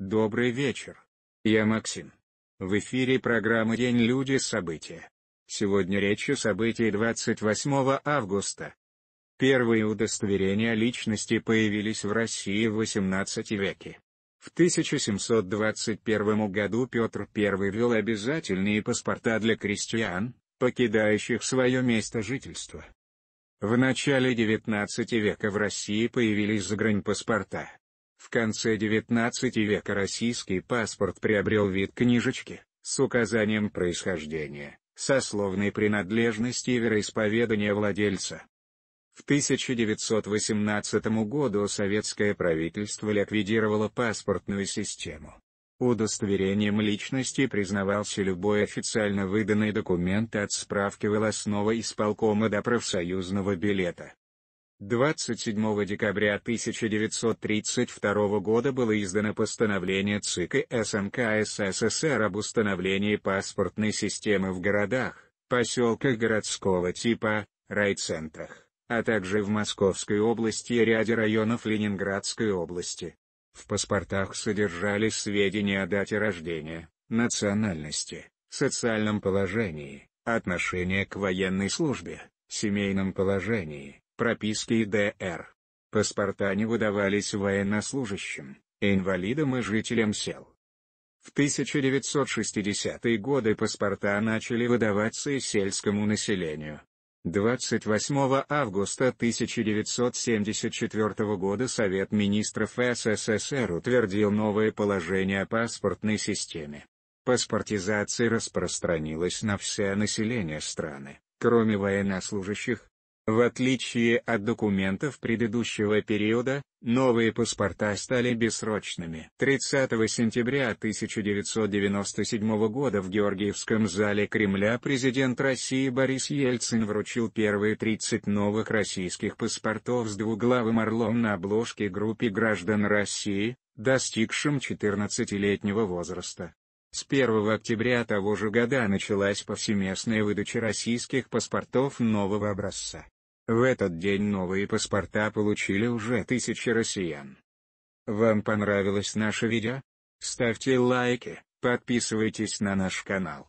Добрый вечер. Я Максим. В эфире программа «День. Люди. События». Сегодня речь о событии 28 августа. Первые удостоверения личности появились в России в 18 веке. В 1721 году Петр I ввел обязательные паспорта для крестьян, покидающих свое место жительства. В начале 19 века в России появились загранпаспорта, в конце XIX века российский паспорт приобрел вид книжечки, с указанием происхождения, сословной принадлежности и вероисповедания владельца. В 1918 году советское правительство ликвидировало паспортную систему. Удостоверением личности признавался любой официально выданный документ от справки волосного исполкома до профсоюзного билета. 27 декабря 1932 года было издано постановление ЦИК и СНК СССР об установлении паспортной системы в городах, поселках городского типа, райцентрах, а также в Московской области и ряде районов Ленинградской области. В паспортах содержались сведения о дате рождения, национальности, социальном положении, отношение к военной службе, семейном положении, прописки и ДР. Паспорта не выдавались военнослужащим, инвалидам и жителям сел. В 1960-е годы паспорта начали выдаваться и сельскому населению. 28 августа 1974 года Совет министров СССР утвердил новое положение о паспортной системе. Паспортизация распространилась на все население страны, кроме военнослужащих, в отличие от документов предыдущего периода, новые паспорта стали бессрочными. 30 сентября 1997 года в Георгиевском зале Кремля президент России Борис Ельцин вручил первые 30 новых российских паспортов с двуглавым орлом на обложке группе граждан России, достигшим 14-летнего возраста. С 1 октября того же года началась повсеместная выдача российских паспортов нового образца. В этот день новые паспорта получили уже тысячи россиян. Вам понравилось наше видео? Ставьте лайки, подписывайтесь на наш канал.